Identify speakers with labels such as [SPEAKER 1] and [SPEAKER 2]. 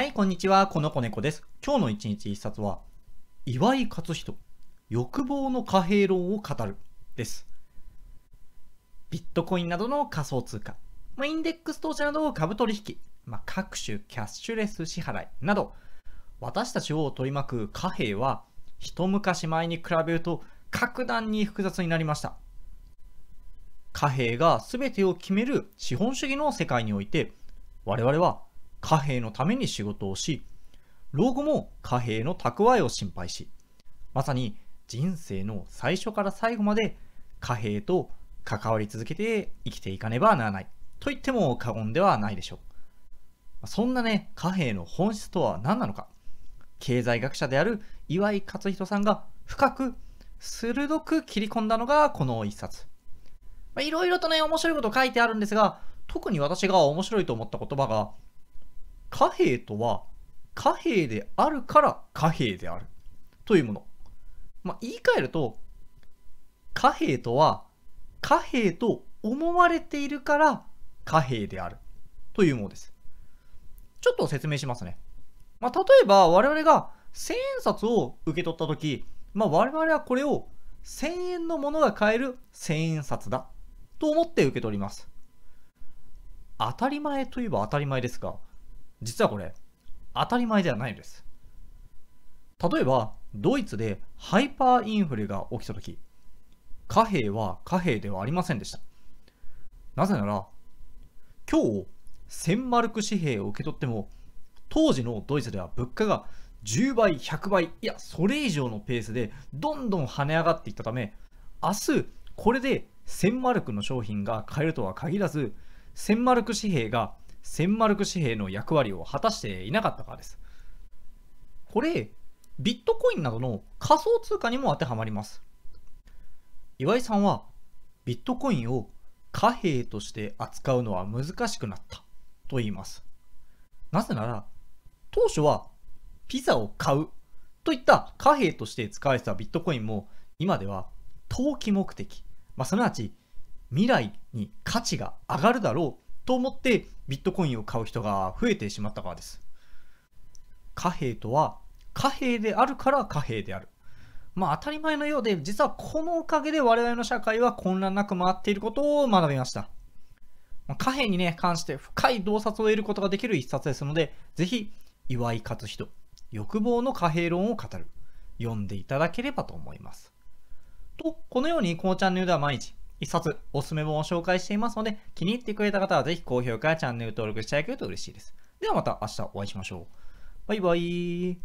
[SPEAKER 1] はい、こんにちは。この子猫です。今日の一日一冊は、岩井勝人、欲望の貨幣論を語る、です。ビットコインなどの仮想通貨、まあ、インデックス投資など株取引、まあ、各種キャッシュレス支払いなど、私たちを取り巻く貨幣は、一昔前に比べると格段に複雑になりました。貨幣が全てを決める資本主義の世界において、我々は貨幣のために仕事をし、老後も貨幣の蓄えを心配し、まさに人生の最初から最後まで貨幣と関わり続けて生きていかねばならないと言っても過言ではないでしょう。そんなね、貨幣の本質とは何なのか、経済学者である岩井勝人さんが深く鋭く切り込んだのがこの一冊。いろいろとね、面白いこと書いてあるんですが、特に私が面白いと思った言葉が、貨幣とは貨幣であるから貨幣であるというもの。まあ、言い換えると貨幣とは貨幣と思われているから貨幣であるというものです。ちょっと説明しますね。まあ、例えば我々が千円札を受け取った時、まあ、我々はこれを千円のものが買える千円札だと思って受け取ります。当たり前といえば当たり前ですが、実はこれ、当たり前ではないんです。例えば、ドイツでハイパーインフレが起きた時貨幣は貨幣ではありませんでした。なぜなら、今日、1000マルク紙幣を受け取っても、当時のドイツでは物価が10倍、100倍、いや、それ以上のペースでどんどん跳ね上がっていったため、明日、これで1000マルクの商品が買えるとは限らず、1000マルク紙幣が千マルク紙幣の役割を果たしていなかったからです。これ、ビットコインなどの仮想通貨にも当てはまります。岩井さんは、ビットコインを貨幣として扱うのは難しくなったと言います。なぜなら、当初はピザを買うといった貨幣として使われてたビットコインも、今では投機目的、まあ、すなわち未来に価値が上がるだろうと思ってビットコインを買う人が増えてしまったからです。貨幣とは貨幣であるから貨幣である。まあ当たり前のようで、実はこのおかげで我々の社会は混乱なく回っていることを学びました。まあ、貨幣にね、関して深い洞察を得ることができる一冊ですので、ぜひ、岩井勝人、欲望の貨幣論を語る、読んでいただければと思います。と、このようにこのチャンネルでは毎日、1冊おすすめ本を紹介していますので、気に入ってくれた方はぜひ高評価やチャンネル登録してあげると嬉しいです。ではまた明日お会いしましょう。バイバイ。